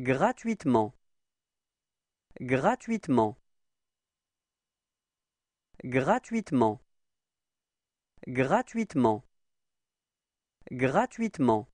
gratuitement gratuitement gratuitement gratuitement gratuitement